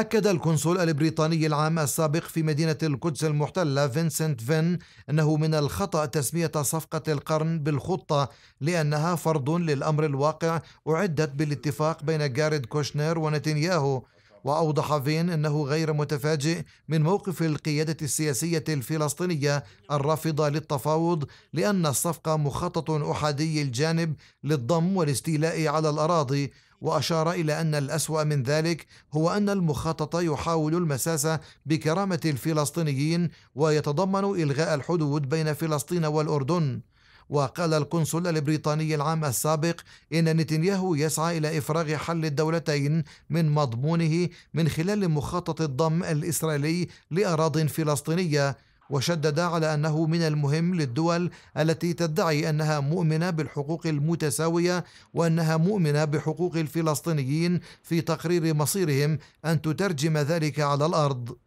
أكد القنصل البريطاني العام السابق في مدينة القدس المحتلة فينسنت فين أنه من الخطأ تسمية صفقة القرن بالخطة لأنها فرض للأمر الواقع أعدت بالاتفاق بين جاريد كوشنر ونتنياهو وأوضح فين أنه غير متفاجئ من موقف القيادة السياسية الفلسطينية الرافضة للتفاوض لأن الصفقة مخطط أحادي الجانب للضم والاستيلاء على الأراضي وأشار إلى أن الأسوأ من ذلك هو أن المخطط يحاول المساس بكرامة الفلسطينيين ويتضمن إلغاء الحدود بين فلسطين والأردن وقال القنصل البريطاني العام السابق إن نتنياهو يسعى إلى إفراغ حل الدولتين من مضمونه من خلال مخطط الضم الإسرائيلي لأراض فلسطينية وشدد على انه من المهم للدول التي تدعي انها مؤمنه بالحقوق المتساويه وانها مؤمنه بحقوق الفلسطينيين في تقرير مصيرهم ان تترجم ذلك على الارض